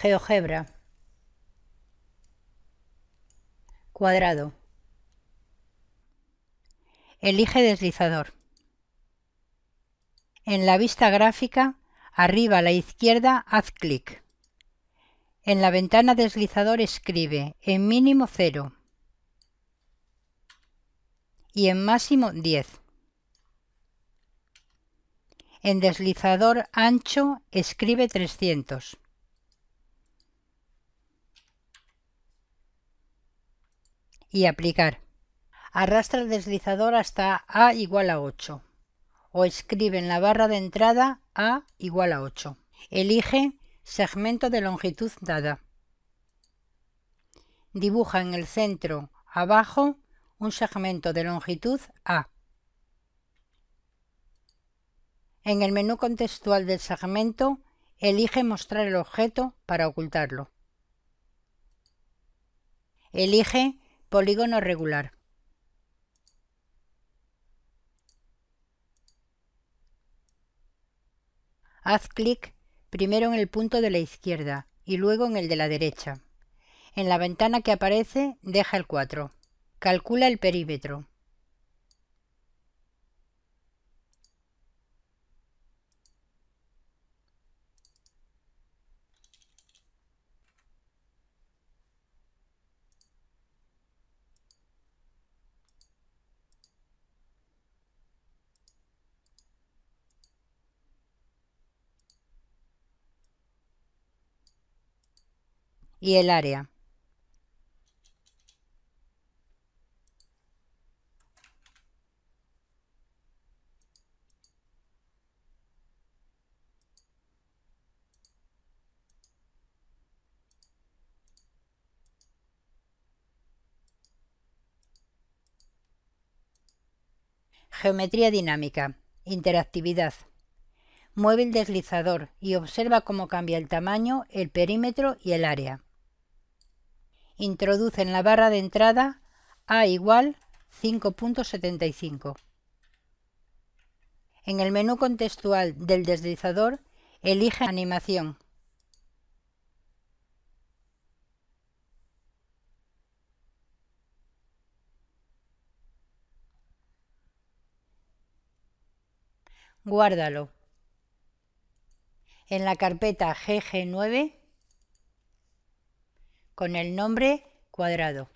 GeoGebra. Cuadrado. Elige deslizador. En la vista gráfica, arriba a la izquierda, haz clic. En la ventana deslizador escribe en mínimo 0 y en máximo 10. En deslizador ancho escribe 300. y aplicar. Arrastra el deslizador hasta A igual a 8 o escribe en la barra de entrada A igual a 8. Elige segmento de longitud dada. Dibuja en el centro abajo un segmento de longitud A. En el menú contextual del segmento, elige mostrar el objeto para ocultarlo. Elige polígono regular. Haz clic primero en el punto de la izquierda y luego en el de la derecha. En la ventana que aparece, deja el 4. Calcula el perímetro. y el área. Geometría dinámica. Interactividad. Mueve el deslizador y observa cómo cambia el tamaño, el perímetro y el área introduce en la barra de entrada A igual 5.75. En el menú contextual del deslizador, elige Animación. Guárdalo. En la carpeta GG9 con el nombre cuadrado.